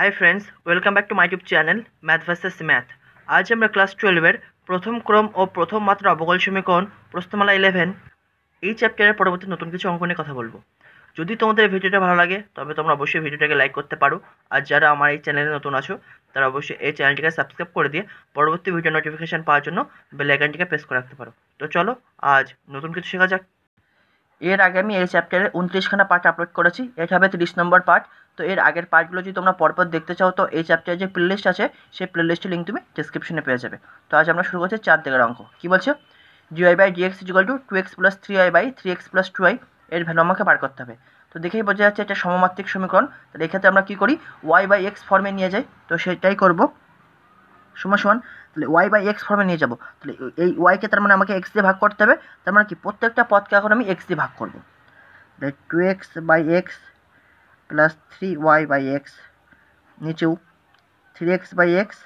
high friends welcome back to my YouTube channel math versus math আজ আমরা class টুয়েলভের প্রথম ক্রম ও প্রথম মাত্রা অবকল সমীকরণ প্রশ্নমালা ইলেভেন এই চ্যাপ্টারের পরবর্তী নতুন কিছু অঙ্ক নিয়ে কথা বলবো যদি তোমাদের ভিডিওটা ভালো লাগে তবে তোমরা অবশ্যই ভিডিওটাকে লাইক করতে পারো আর যারা আমার এই চ্যানেলে নতুন আছো তারা অবশ্যই এই চ্যানেলটিকে সাবস্ক্রাইব করে দিয়ে পরবর্তী ভিডিও নোটিফিকেশান পাওয়ার জন্য বেল আইকনটিকে প্রেস করে রাখতে পারো তো চলো আজ নতুন কিছু শেখা যাক এর আগে আমি এই চ্যাপ্টারে উনত্রিশখানা পার্ট আপলোড করেছি এটা হবে তিরিশ নম্বর পার্ট তো এর আগের পার্টগুলো যদি তোমরা পরপর দেখতে চাও তো এই চ্যাপ্টারে যে প্লেলিস্ট আছে সেই প্লেলিস্টের লিঙ্ক তুমি ডিসক্রিপশনে পেয়ে যাবে তো আজ আমরা শুরু করছি চার দিকের অঙ্ক কী বলছে dy by dx is equal to two x plus three y by three x plus two y এর ভ্যালু আমাকে বার করতে হবে তো দেখেই বোঝা যাচ্ছে এটা সমমাত্রিক সমীকরণ তাহলে এক্ষেত্রে আমরা কী করি ওয়াই বাই এক্স ফর্মে নিয়ে যাই তো সেটাই করবো সমান সমান তাহলে ওয়াই বাই এক্স ফর্মে নিয়ে যাবো তাহলে এই ওয়াইকে তার মানে আমাকে এক্স দিয়ে ভাগ করতে হবে তার মানে কি প্রত্যেকটা পদকে এখন আমি এক্স দিয়ে ভাগ করবো two x by x plus three y by x নিচেও three x by x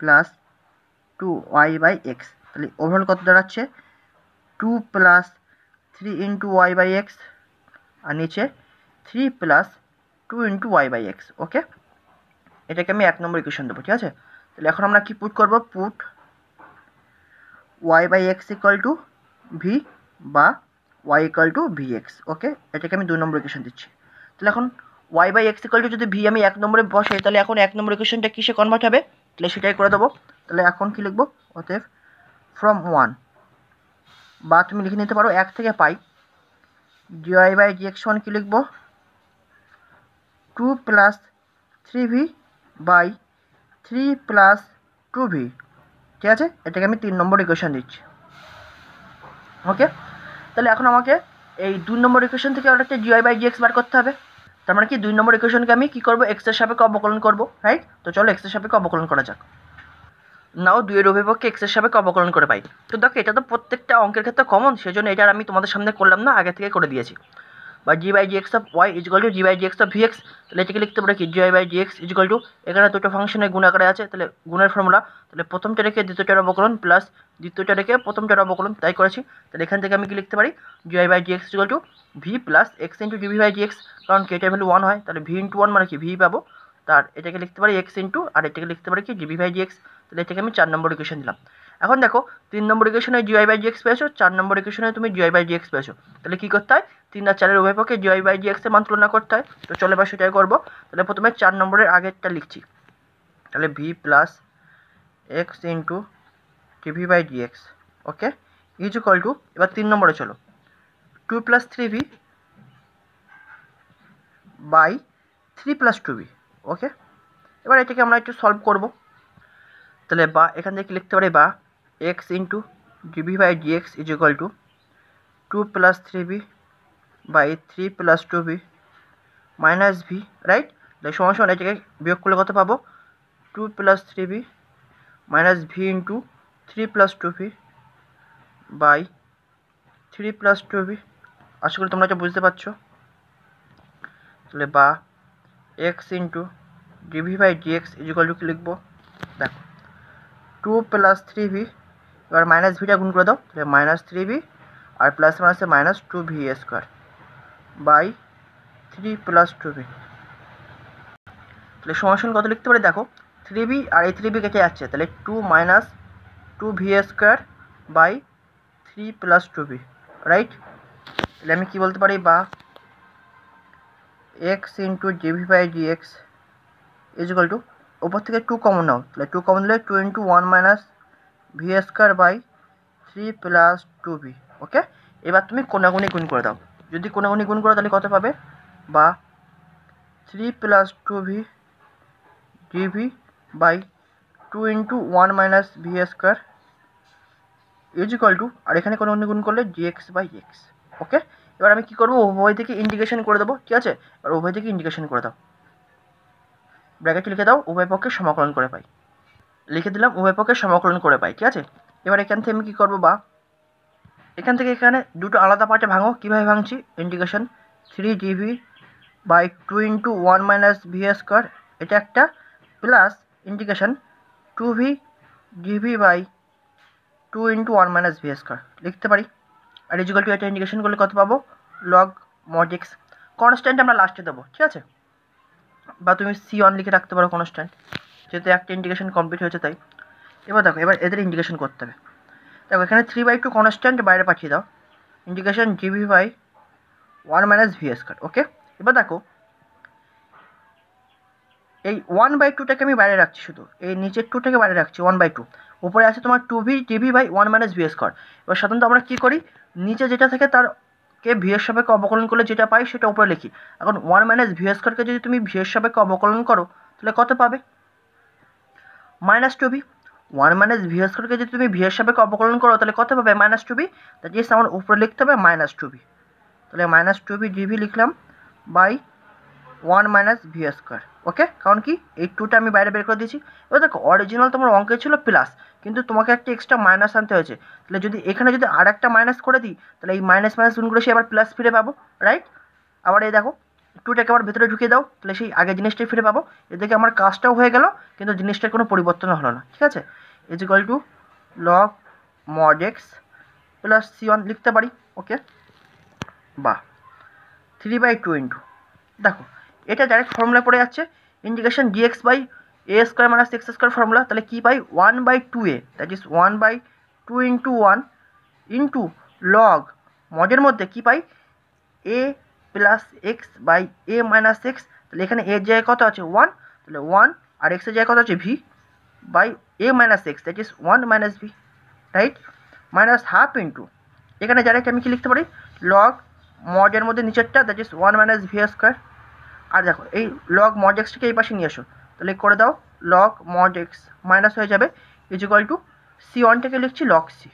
plus two y by x তাহলে ওভারঅল কত দাঁড়াচ্ছে two plus three into y by x আর নিচে three plus two into y by x okay এটাকে আমি এক নম্বর equation দেবো ঠিক আছে তাহলে এখন আমরা কি পুট করব put y by x equal to v বা y equal to v x okay এটাকে আমি দুই নম্বর ইকুয়েশন দিচ্ছি তাহলে এখন y by x equal to যদি ভি আমি এক নম্বরে বসে তাহলে এখন এক নম্বর ইকুয়েশনটা কিসে কনভার্ট হবে তাহলে সেটাই করে দেবো তাহলে এখন কি লিখবো অতএব ফ্রম ওয়ান বা তুমি লিখে নিতে পারো এক থেকে পাই ডিওয়াই বাই ডিএক্স ওয়ান কী লিখবো two plus three v by three plus two v ঠিক আছে এটাকে আমি তিন নম্বর ইকুয়েশান দিচ্ছি ওকে তাহলে এখন আমাকে এই দুই নম্বর ইকুয়েশান থেকে ওটা হচ্ছে জিআই বাই জিএক্স বার করতে হবে তার মানে কি দুই নম্বর ইকুয়েশনকে আমি কী করবো এক্সের সাপেক্ষে অবকলন করবো রাইট তো চলো এক্সের সাপেক্ষে অবকলন করা যাক নাও দুইয়ের অভিপক্ষে এক্সের সাপেক্ষে অবকলন করে পাই তো দেখো এটা তো প্রত্যেকটা অঙ্কের ক্ষেত্রে কমন সেই জন্য এটা আমি তোমাদের সামনে করলাম না আগে থেকে করে দিয়েছি বা d by d x of y is equal to d by dx of v x তাহলে এটাকে লিখতে পারে কি d y by dx x is equal to এখানে দুটো ফাংশনের গুণ আকারে আছে তাহলে গুণের ফর্মুলা তাহলে প্রথমটা রেখে দ্বিতীয়টার অবকলন প্লাস দ্বিতীয়টা রেখে প্রথমটার অবকলন তাই করেছি তাহলে এখান থেকে আমি কি লিখতে পারি d y by dx is equal to v plus x into d v by d x কারণ কি ভ্যালু ওয়ান হয় তাহলে ভি ইন্টু ওয়ান মানে কি ভি পাবো তার এটাকে লিখতে পারি এক্স ইন্টু আর এটাকে লিখতে পারি কি জিবি ভাই জি এক্স তাহলে এটাকে আমি চার নম্বর ইকুয়েশন দিলাম এখন দেখো তিন নম্বর ইকুয়েশনে জিআই বাই জি এক্স পেয়েছো চার নম্বর ইকুয়েশনে তুমি জিআই বাই জি এক্স পেয়েছো তাহলে কী করতে হয় তিন আর চারের উভয় পক্ষে জিআই বাই জি এক্সের মান তুলনা করতে হয় তো চলে বা সেটাই করবো তাহলে প্রথমে চার নম্বরের আগেরটা লিখছি তাহলে v plus x into TV by d x okay is equal to এবার তিন নম্বরে চলো two plus three v by three plus two v okay এবার এটাকে আমরা একটু সলভ করবো তাহলে বা এখান থেকে লিখতে পারি বা x into dv by dx is equal to 2 plus 3b by 3 plus 2b minus b right তাহলে সমান সমান এটাকে বিয়োগ করলে কত পাবো two plus three v minus v into three plus two v by three plus two v আশা করি তোমরা এটা বুঝতে পারছো তাহলে বা x into DV by dx is equal to কি লিখবো দেখো টু প্লাস থ্রি ভি এবার মাইনাস ভিটা গুণ করে দাও তাহলে মাইনাস থ্রি ভি আর প্লাস মাইনাসে minus two v square by three plus two v তাহলে সমাসন কত লিখতে পারি দেখো থ্রি বি আর এই থ্রি বি কেটে যাচ্ছে তাহলে two minus two v square by three plus two v right তাহলে আমি কি বলতে পারি বা x into dv by d x is equal to ওপর থেকে টু কমন নাও তাহলে টু কমন দিলে two into one minus v square by three plus two v okay এবার তুমি কোনাগুনি গুণ করে দাও যদি কোনাগুনি গুণ করো তাহলে কত পাবে বা three plus two v DV by two into one minus v square is equal to আর এখানে কোনো গুণ করলে ডিএক্স বাই এক্স ওকে এবার আমি কী করবো উভয় থেকে ইন্ডিকেশন করে দেবো ঠিক আছে এবার উভয় থেকে ইন্ডিকেশন করে দাও ব্র্যাকেট লিখে দাও উভয় পক্ষে সমাকলন করে পাই লিখে দিলাম উভয় পক্ষে সমাকলন করে পাই ঠিক আছে এবার এখান থেকে আমি কী করবো বা এখান থেকে এখানে দুটো আলাদা পার্টে ভাঙো কীভাবে ভাঙছি integration three dv by two into one minus v square এটা একটা plus integration two v DV by two into one minus v square লিখতে পারি আর ইজিক্যাল টু এটা ইন্টিগ্রেশন করলে কত পাবো লগ মডিক্স কনস্ট্যান্ট আমরা লাস্টে দেবো ঠিক আছে বা তুমি সি অন লিখে রাখতে পারো কনস্ট্যান্ট যেহেতু একটা ইন্টিগ্রেশন কমপ্লিট হয়েছে তাই এবার দেখো এবার এদের ইন্টিগ্রেশন করতে হবে দেখো এখানে থ্রি বাই টু কনস্ট্যান্ট বাইরে পাঠিয়ে দাও integration GB by one minus v square okay এবার দেখো এই ওয়ান বাই টুটাকে আমি বাইরে রাখছি শুধু এই নিচের টুটাকে বাইরে রাখছি ওয়ান বাই টু উপরে আছে তোমার two v dv by one minus v square এবার সাধারণত আমরা কী করি নিচে যেটা থাকে তার কে ভি এস সাপেক্ষে অবকলন করলে যেটা পাই সেটা উপরে লিখি এখন ওয়ান মাইনাস ভি স্কোয়ারকে যদি তুমি ভি এস সাপেক্ষে অবকলন করো তাহলে কত পাবে minus two v one minus v স্কোয়ারকে যদি তুমি ভি এর সাপেক্ষে অবকলন করো তাহলে কত পাবে minus two v that is আমার উপরে লিখতে হবে মাইনাস টু বি তাহলে মাইনাস টু বি ডিভি লিখলাম by one minus v square okay কারণ কি এই টুটা আমি বাইরে বের করে দিয়েছি এবার দেখো অরিজিনাল তোমার অঙ্কে ছিল প্লাস কিন্তু তোমাকে একটা এক্সট্রা মাইনাস আনতে হয়েছে তাহলে যদি এখানে যদি আর একটা মাইনাস করে দিই তাহলে এই মাইনাস মাইনাস গুণ করে সে আবার প্লাস ফিরে পাবো রাইট আবার এই দেখো টুটাকে আমার ভেতরে ঢুকিয়ে দাও তাহলে সেই আগে জিনিসটাই ফিরে পাবো এদিকে আমার কাজটাও হয়ে গেল কিন্তু জিনিসটার কোনো পরিবর্তন হলো না ঠিক আছে is equal to log mod x plus c one লিখতে পারি ওকে বা থ্রি বাই টু ইন্টু দেখো এটা ডাইরেক্ট ফর্মুলা পড়ে যাচ্ছে integration dx by a square minus x square formula তাহলে কী পাই one by two a that is one by two into one into log মডের মধ্যে কী পাই a plus x by a minus x তাহলে এখানে এর জায়গায় কত আছে ওয়ান তাহলে ওয়ান আর এক্সের জায়গায় কত আছে v by a minus x that is one minus v right minus half into এখানে ডাইরেক্ট আমি কি লিখতে পারি লগ মজের মধ্যে নিচেরটা that is one minus v square আর দেখো এই লগ মজ এক্সটাকে এই পাশে নিয়ে আসো তাহলে করে দাও লগ মজ এক্স মাইনাস হয়ে যাবে ইজিকাল টু সি ওয়ানটাকে লিখছি লগ সি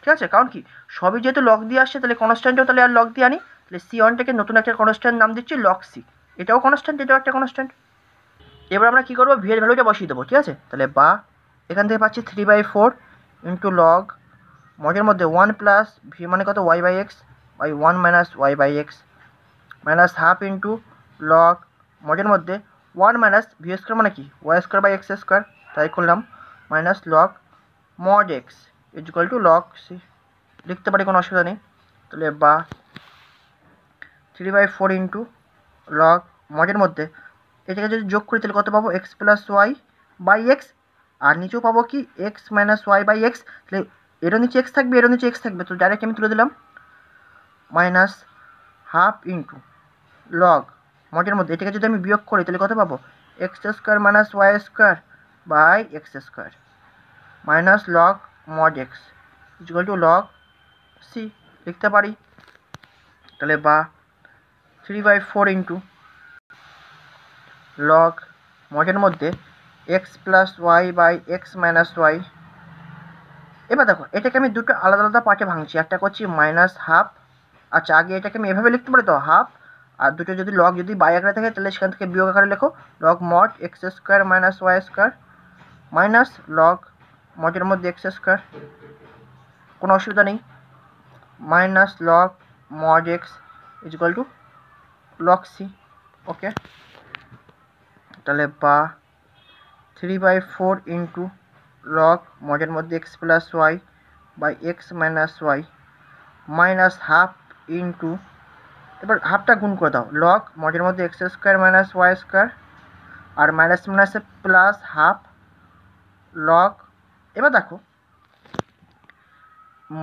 ঠিক আছে কারণ কি সবই যেহেতু লগ দিয়ে আসছে তাহলে কনস্ট্যান্টও তাহলে আর লগ দিয়ে আনি তাহলে সি ওয়ানটাকে নতুন একটা কনস্ট্যান্ট নাম দিচ্ছি লক সি এটাও কনস্ট্যান্ট এটাও একটা কনস্ট্যান্ট এবার আমরা কী করবো ভি ভ্যালুটা বসিয়ে দেবো ঠিক আছে তাহলে বা এখান থেকে পাচ্ছি three by four into log মজের মধ্যে ওয়ান প্লাস ভি মানে কত y by x by one minus y by x minus half into log মজের মধ্যে ওয়ান মাইনাস ভি স্কোয়ার মানে কি y square by x square তাই করলাম minus log mod x is equal to log c লিখতে পারি কোনো অসুবিধা নেই তাহলে বা three by four into log মজের মধ্যে এটাকে যদি যোগ করি তাহলে কত পাবো x plus y by x আর নিচেও পাবো কি x minus y by x তাহলে এরও নিচে এক্স থাকবে এরও নিচে এক্স থাকবে তো ডাইরেক্ট আমি তুলে দিলাম মাইনাস হাফ ইন্টু লগ মজের মধ্যে এটাকে যদি আমি বিয়োগ করি তাহলে কত পাবো x square minus y square by x square minus log mod x is equal to log c লিখতে পারি তাহলে বা three by four into log মজের মধ্যে x plus y by x minus y এবার দেখো এটাকে আমি দুটো আলাদা আলাদা পার্টে ভাঙছি একটা করছি মাইনাস হাফ আচ্ছা আগে এটাকে আমি এভাবে লিখতে পারি তো হাফ আর দুটো যদি লগ যদি বাই আকারে থাকে তাহলে সেখান থেকে বিয়োগ আকারে লেখো log mod x square minus y square minus log মটের মধ্যে এক্স স্কোয়ার কোনো অসুবিধা নেই minus log mod x is equal to log c okay তাহলে বা three by four into log মজার মধ্যে x plus y by x minus y minus half into এবার হাফটা গুণ করে দাও লক মজার মধ্যে x square minus y square আর মাইনাস মাইনাসে প্লাস হাফ লক এবার দেখো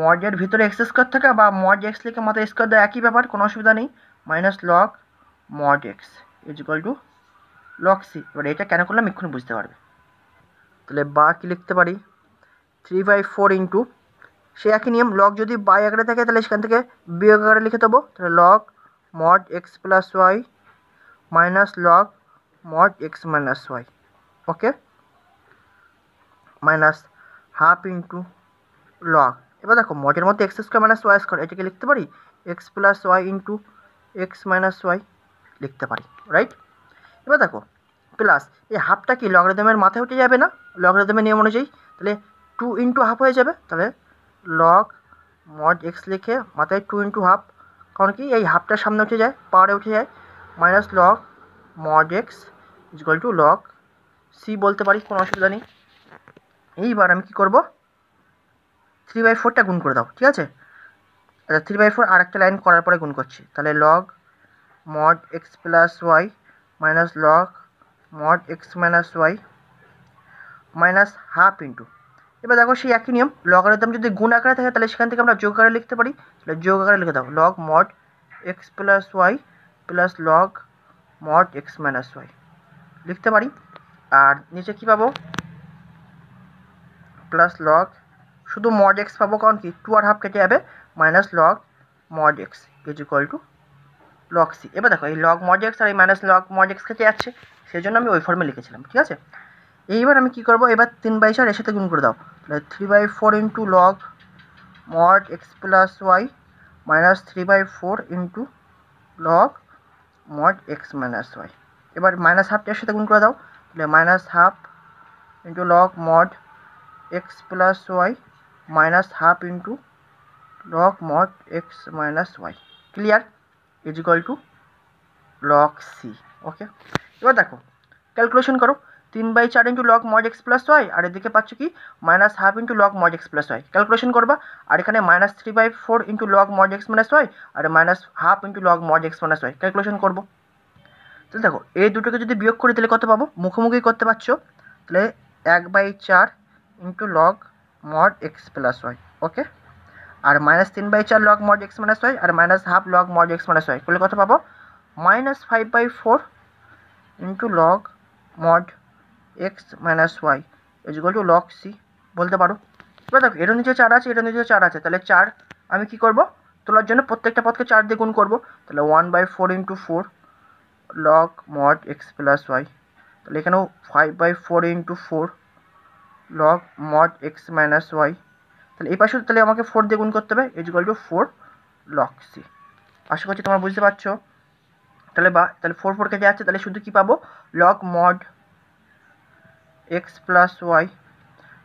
মজের ভিতরে এক্স স্কোয়ার থাকা বা মজ এক্স লিখে মাথায় স্কোয়ার দেওয়া একই ব্যাপার কোনো অসুবিধা নেই minus log mod x is equal to log c এবার এটা কেন করলাম এক্ষুনি বুঝতে পারবে তাহলে বা কি লিখতে পারি থ্রি বাই ফোর ইন্টু সে একই নিয়ম লক যদি বাই আকারে থাকে তাহলে সেখান থেকে বিয়োগ আকারে লিখে দেবো তাহলে log mod x plus y minus log mod x minus y okay minus half into log এবার দেখো মডের মধ্যে x square minus y square এটাকে লিখতে পারি x plus y into x minus y লিখতে পারি রাইট এবার দেখো প্লাস এই হাফটা কি লগারিদমের মাথায় উঠে যাবে না লগারিদমের নিয়ম অনুযায়ী তাহলে টু ইন্টু হাফ হয়ে যাবে তাহলে লগ মড এক্স লিখে মাথায় টু ইন্টু হাফ কারণ কি এই হাফটার সামনে উঠে যায় পাওয়ারে উঠে যায় minus log mod x is equal to log c বলতে পারি কোনো অসুবিধা নেই এইবার আমি কি করব থ্রি বাই ফোরটা গুণ করে দাও ঠিক আছে আচ্ছা থ্রি বাই ফোর আর একটা লাইন করার পরে গুণ করছি তাহলে log mod x plus y minus log mod x minus y minus half into এবার দেখো সেই একই নিয়ম লগারিদম যদি গুণ আকারে থাকে তাহলে সেখান থেকে আমরা যোগ আকারে লিখতে পারি তাহলে যোগ আকারে লিখে দাও log mod x plus y plus log mod x minus y লিখতে পারি আর নিচে কি পাবো প্লাস লগ শুধু মড এক্স পাবো কারণ কি টু আর হাফ কেটে যাবে minus log mod x is equal to log c এবার দেখো এই লক মজ এক্স আর এই মাইনাস লক মজ এক্স কেটে আছে সেই জন্য আমি ওই ফর্মে লিখেছিলাম ঠিক আছে এইবার আমি কী করবো এবার তিন বাই চার এর সাথে গুণ করে দাও তাহলে three by four into log mod x plus y minus three by four into log mod x minus y এবার মাইনাস হাফটা এর সাথে গুণ করে দাও তাহলে minus half into log mod x plus y minus half into log mod x minus y clear is equal to log c okay এবার দেখো ক্যালকুলেশন করো তিন বাই চার into log mod x plus y আর এদিকে পাচ্ছ কি minus half into log mod x plus y calculation করবা আর এখানে minus three by four into log mod x minus y আর minus half into log mod x minus y calculation করবো তাহলে দেখো এই দুটোকে যদি বিয়োগ করি তাহলে কত পাবো মুখোমুখি করতে পারছো তাহলে এক বাই চার into log mod x plus y okay আর মাইনাস তিন বাই চার log mod x minus y আর minus half log mod x minus y করলে কত পাবো minus five by four into log mod x minus y is equal to log c বলতে পারো এবার দেখো এটার নিচে চার আছে এটার নিচে চার আছে তাহলে চার আমি কি করব তোলার জন্য প্রত্যেকটা পথকে চার দিয়ে গুণ করবো তাহলে one by four into four log mod x plus y তাহলে এখানেও five by four into four log mod x minus y তাহলে এই পাশে তাহলে আমাকে ফোর দিয়ে গুণ করতে হবে is equal to four log c আশা করছি তোমরা বুঝতে পারছো তাহলে বা তাহলে ফোর ফোর কেটে যাচ্ছে তাহলে শুধু কি পাবো log mod x plus y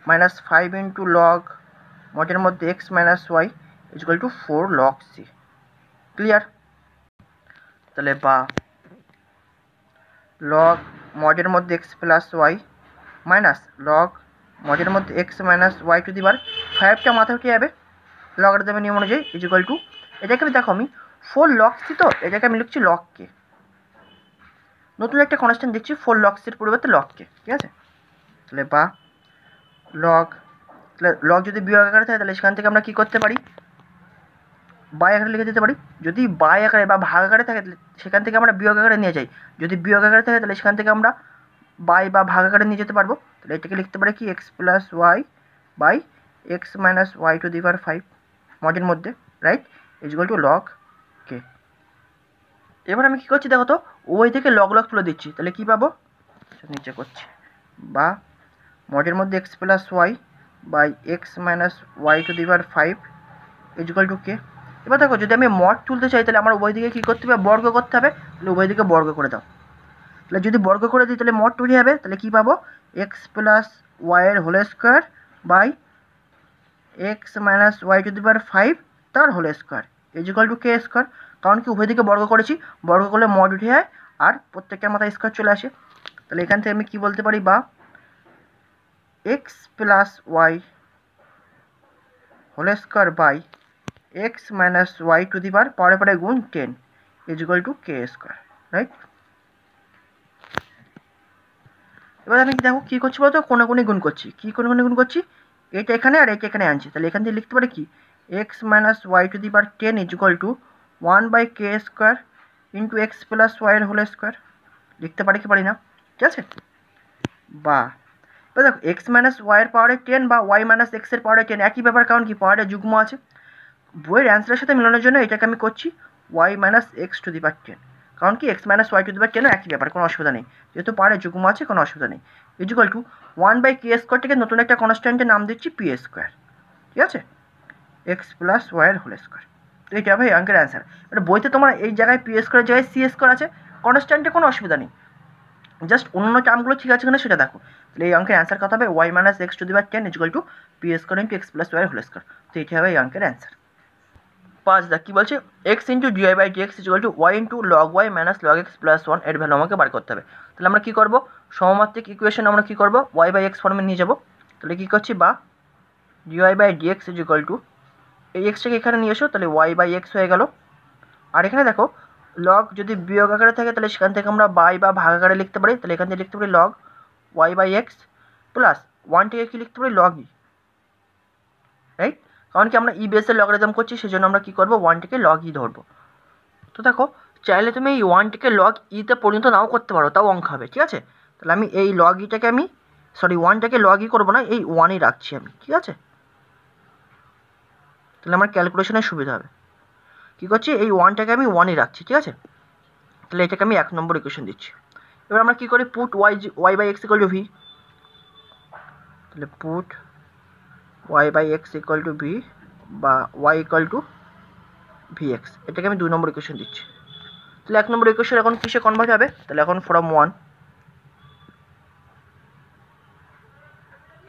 minus five into log মডের মধ্যে x minus y is equal to four log c clear তাহলে বা লক মডের মধ্যে x plus y minus log মডের মধ্যে এক্স মাইনাস ওয়াই টু দিবার ফাইভটা মাথায় কী যাবে লগের দেবে নিয়ম অনুযায়ী ইজিকাল টু এটাকে আমি দেখো আমি ফোর লক সি তো এটাকে আমি লিখছি লককে নতুন একটা কনস্ট্যান্ট দিচ্ছি ফোর লক সির পরিবর্তে লককে ঠিক আছে তাহলে বা লক তাহলে লক যদি বিয়োগ আকারে থাকে তাহলে সেখান থেকে আমরা কী করতে পারি বাই আকারে লিখে দিতে পারি যদি বাই আকারে বা ভাগ আকারে থাকে সেখান থেকে আমরা বিয়োগ আকারে নিয়ে যাই যদি বিয়োগ আকারে থাকে তাহলে সেখান থেকে আমরা বাই বা ভাগ আকারে নিয়ে যেতে পারবো তাহলে এটাকে লিখতে পারি কি x plus y by x minus y to the power five মজের মধ্যে right is equal to log k এবার আমি কী করছি দেখো তো ওই থেকে লগ লগ তুলে দিচ্ছি তাহলে কী পাবো আচ্ছা, নিচে করছি বা মজের মধ্যে x plus y by x minus y to the power five is equal to k এবার দেখো যদি আমি মট তুলতে চাই তাহলে আমার উভয় দিকে কী করতে হবে বর্গ করতে হবে তাহলে উভয় দিকে বর্গ করে দাও তাহলে যদি বর্গ করে দিই তাহলে মট তৈরি হবে তাহলে কী পাবো এক্স প্লাস ওয়াইয়ের whole square by x minus y to the power five তার whole square is equal to k square কারণ কি উভয় দিকে বর্গ করেছি বর্গ করলে মড উঠে হয় আর প্রত্যেকের মাথায় স্কোয়ার চলে আসে তাহলে এখান থেকে আমি কি বলতে পারি বা x plus y whole square by x minus y to the power পরে পরে গুণ ten is equal to k square right এবার আমি দেখো কী করছি বলতো কোনো কোনো গুণ করছি কী কোনো কোনো গুণ করছি এটা এখানে আর এটা এখানে আনছি তাহলে এখান থেকে লিখতে পারে কি x minus y to the power ten is equal to one by k square into x plus ওয়াইয়ের হোল স্কোয়ার লিখতে পারি কি পারি না ঠিক আছে বা এবার দেখো এক্স মাইনাস ওয়াইয়ের পাওয়ারে টেন বা ওয়াই মাইনাস এক্সের পাওয়ারে টেন একই ব্যাপার কারণ কি পাওয়ারে যুগ্ম আছে বইয়ের অ্যান্সারের সাথে মেলানোর জন্য এটাকে আমি করছি y minus x to the power ten কারণ কি এক্স মাইনাস ওয়াই টু দিবার কেন একই ব্যাপার কোনো অসুবিধা নেই যেহেতু পারে যুগুম আছে কোনো অসুবিধা নেই is equal to one by k থেকে নতুন একটা কনস্ট্যান্টের নাম দিচ্ছি পি স্কোয়ার ঠিক আছে এক্স প্লাস ওয়াইয়ের হোল স্কোয়ার তো এটা হবে অঙ্কের অ্যান্সার এবার বইতে তোমার এই জায়গায় পি স্কোয়ারের জায়গায় সি স্কোয়ার আছে কনস্ট্যান্টে কোনো অসুবিধা নেই জাস্ট অন্য টার্মগুলো ঠিক আছে কিনা সেটা দেখো তাহলে এই অঙ্কের অ্যান্সার কথা হবে y minus x to the power ten is equal to p square into x plus ওয়াইয়ের হোল স্কোয়ার তো এটা হবে এই অঙ্কের অ্যান্সার পাঁচ দেখ কী বলছে x into g i by d x equal to y into log y minus log x plus one এর ভ্যালু আমাকে বার করতে হবে তাহলে আমরা কী করব সমমাত্রিক ইকুয়েশন আমরা কী করব ওয়াই বাই এক্স ফর্মে নিয়ে যাবো তাহলে কী করছি বা d y by d x is equal to এই এক্সটাকে এখানে নিয়ে এসো তাহলে ওয়াই বাই এক্স হয়ে গেল আর এখানে দেখো লগ যদি বিয়োগ আকারে থাকে তাহলে সেখান থেকে আমরা বাই বা ভাগ আকারে লিখতে পারি তাহলে এখান থেকে লিখতে পারি log y by x plus one ওয়ানটিকে কী লিখতে পারি লগই রাইট e, কারণ কি আমরা ই লগ লগারিদম করছি সেজন্য আমরা কী করবো ওয়ানটিকে লগ ই ধরবো তো দেখো চাইলে তুমি এই ওয়ানটিকে লগ ইতে e পরিণত নাও করতে পারো তাও অঙ্ক হবে ঠিক আছে তাহলে আমি এই লগ ইটাকে e আমি সরি ওয়ানটাকে লগ ই করবো না এই ওয়ানই রাখছি আমি ঠিক আছে তাহলে আমার ক্যালকুলেশনের সুবিধা হবে কী করছি এই ওয়ানটাকে আমি ওয়ানই রাখছি ঠিক আছে তাহলে এটাকে আমি এক নম্বর ইকুয়েশন দিচ্ছি এবার আমরা কী করি put y y by x equal to v তাহলে put y by x equal to v বা y equal to v x এটাকে আমি দুই নম্বর ইকুয়েশন দিচ্ছি তাহলে এক নম্বর ইকুয়েশন এখন কিসে কনভার্ট হবে তাহলে এখন ফ্রম ওয়ান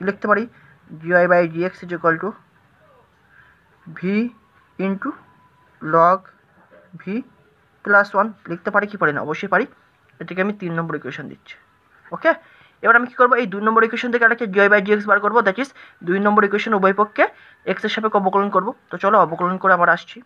লিখতে পারি d y by d x is equal to v into log v plus one লিখতে পারি কি পারি না অবশ্যই পারি এটাকে আমি তিন নম্বর ইকুয়েশন দিচ্ছি ওকে এবার আমি কি করবো এই দুই নম্বর ইকুয়েশন থেকে একটা জয় বাই জিএক্স বার করবো দ্যাট ইস দুই নম্বর ইকুয়েশন উভয় পক্ষে এক্সের সাপেক্ষে অবকলন করবো তো চলো অবকলন করে আবার আসছি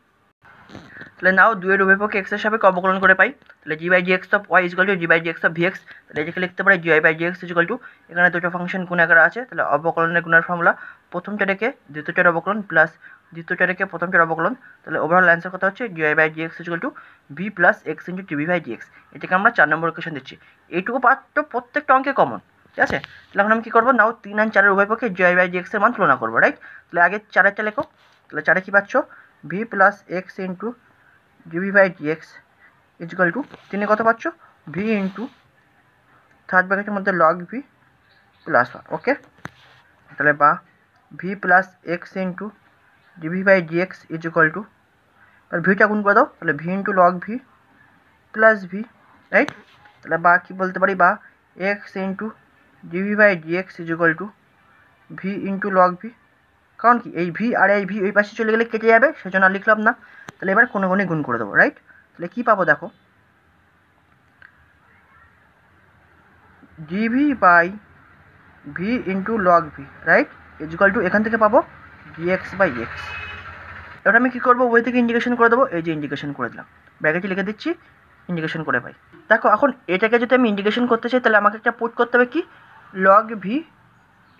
তাহলে নাও দুয়ের উভয় পক্ষে এক্সের সাপেক্ষে অবকলন করে পাই তাহলে d by d of y is equal to d by d x of v x তাহলে এটাকে লিখতে পারে d y by d x is equal to এখানে দুটো ফাংশন গুণাকার আছে তাহলে অবকলনের গুণের ফর্মুলা প্রথম রেখে দ্বিতীয় অবকলন প্লাস দ্বিতীয়টাকে প্রথমটার অবকলন তাহলে ওভারঅল অ্যান্সার কথা হচ্ছে d y by d x is to v plus x into TV by d x এটাকে আমরা চার নম্বর কোয়েশন দিচ্ছি এইটুকু পাত্র প্রত্যেকটা অঙ্কে কমন ঠিক আছে তাহলে এখন আমি কী করবো নাও তিন অ্যান্ড চারের উভয় পক্ষে ডিআই বাই ডিএক্সের মান তুলনা করবো রাইট তাহলে আগে চারেরটা লেখো তাহলে চারে কী পাচ্ছ v plus x into DV by d x is equal to তিনে কত পাচ্ছ ভি ইন্টু থার্ড ব্র্যাকেটের মধ্যে log v plus one okay তাহলে বা ভি প্লাস এক্স ইন্টু যে v by d x is equal to তাহলে ভিটা গুণ করে দাও তাহলে v into log v plus v right তাহলে বা কী বলতে পারি বা x into DV by d x is equal to v into log V কারণ কি এই ভি আর এই ভি ওই পাশে চলে গেলে কেটে যাবে সেজন্য আর লিখলাম না তাহলে এবার কোনো গুণে গুণ করে দেবো রাইট তাহলে কী পাবো দেখো d v by v into log v right is equal to এখান থেকে পাবো এক্স বাই এক্স এবার আমি কী করবো ওই থেকে ইন্ডিকেশন করে দেবো এই যে ইন্ডিকেশন করে দিলাম ব্যাগেজে লিখে দিচ্ছি ইন্ডিকেশন করে পাই দেখো এখন এটাকে যদি আমি ইন্ডিকেশন করতে চাই তাহলে আমাকে একটা পুট করতে হবে কি log v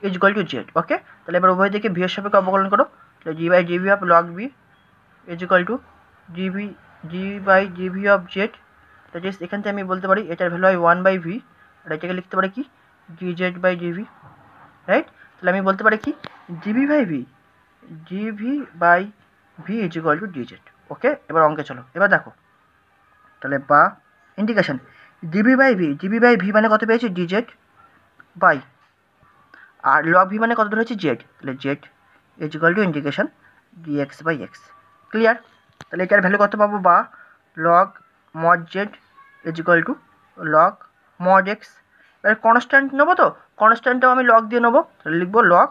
is equal to z okay তাহলে এবার উভয় দিকে ভি এর সাপেক্ষে অবকলন করো তাহলে d by d v of log v is equal to d v d by d v of z তো জাস্ট এখান থেকে আমি বলতে পারি এটার ভ্যালু হয় ওয়ান বাই ভি আর এটাকে লিখতে পারি কি g z by g v right তাহলে আমি বলতে পারি কি g v by v DV by v is equal to d z okay এবার অঙ্কে চলো এবার দেখো তাহলে বা indication GB by v g b by v মানে কত পেয়েছি ডিজেড বাই আর লগ ভি মানে কত ধরেছি জেড তাহলে z is equal to indication x by x clear তাহলে এটার ভ্যালু কত পাবো বা log mod Z is equal to log mod x এবার কনস্ট্যান্ট নেবো তো কনস্ট্যান্টটাও আমি লগ দিয়ে নেবো তাহলে লিখবো লগ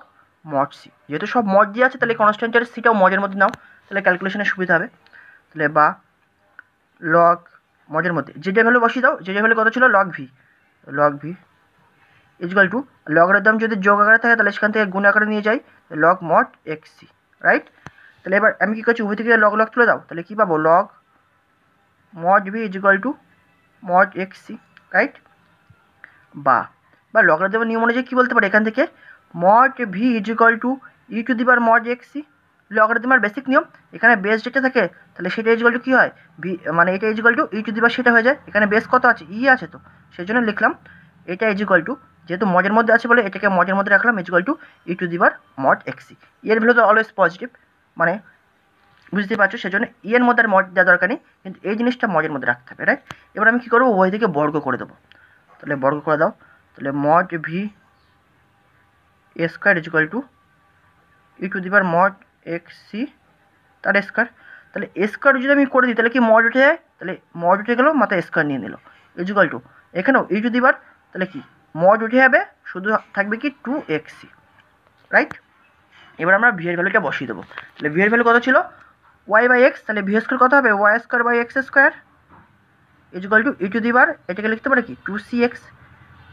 মড সি যেহেতু সব মড দিয়ে আছে তাহলে কনস্ট্যান্টের সিটাও মডের মধ্যে নাও তাহলে ক্যালকুলেশনের সুবিধা হবে তাহলে বা লগ মডের মধ্যে যে যে ভ্যালু বসিয়ে দাও যে যে ভ্যালু কত ছিল log v log v is equal to লগের দাম যদি যোগ আকারে থাকে তাহলে সেখান থেকে গুণ আকারে নিয়ে যাই log mod x c right তাহলে এবার আমি কী করছি উভয় থেকে লগ লগ তুলে দাও তাহলে কী পাবো log mod v is equal to mod x c right বা বা লগের দেওয়ার নিয়ম অনুযায়ী কী বলতে পারে এখান থেকে mod v is equal to e to the power mod x c লগারিদমের বেসিক নিয়ম এখানে বেস যেটা থাকে তাহলে সেটা ইজগল টু কী হয় ভি মানে এটা ইজগল টু ই টু দি পার সেটা হয়ে যায় এখানে বেস কত আছে ই আছে তো সেই জন্য লিখলাম এটা ইজগল টু যেহেতু মজের মধ্যে আছে বলে এটাকে মজের মধ্যে রাখলাম is equal to e to the power mod x c ইয়ের ভ্যালু তো অলওয়েজ পজিটিভ মানে বুঝতে পারছো সেজন্য ইয়ের মধ্যে আর মজ দেওয়া দরকার নেই কিন্তু এই জিনিসটা মজের মধ্যে রাখতে হবে রাইট এবার আমি কী করবো ওই থেকে বর্গ করে দেবো তাহলে বর্গ করে দাও তাহলে মড ভি এ square is equal to e to the power mod x c তার স্কোয়ার তাহলে স্কোয়ার যদি আমি করে দিই তাহলে কি মড উঠে যায় তাহলে মড উঠে গেল মাথা স্কোয়ার নিয়ে নিল ইজ ইকুয়াল টু এখানেও ই টু দি পাওয়ার তাহলে কি মড উঠে যাবে শুধু থাকবে কি টু এক্স সি রাইট এবার আমরা ভিয়ের ভ্যালুটা বসিয়ে দেবো তাহলে ভিয়ের ভ্যালু কত ছিল ওয়াই বাই এক্স তাহলে ভি স্কোয়ার কত হবে y square by x square is equal to e to the বার এটাকে লিখতে পারে কি two c x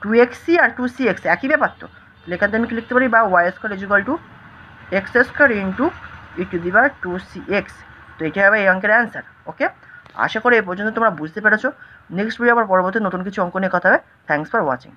two x c আর টু সি এক্স একই ব্যাপার তো লেখাতে আমি কি লিখতে পারি বা y square is equal to x square into e to the বা টু সি এক্স তো এটাই হবে এই অঙ্কের অ্যান্সার ওকে আশা করি এ পর্যন্ত তোমরা বুঝতে পেরেছো নেক্সট ভিডিও আবার পরবর্তী নতুন কিছু অঙ্ক নিয়ে কথা হবে থ্যাংকস ফর ওয়াচিং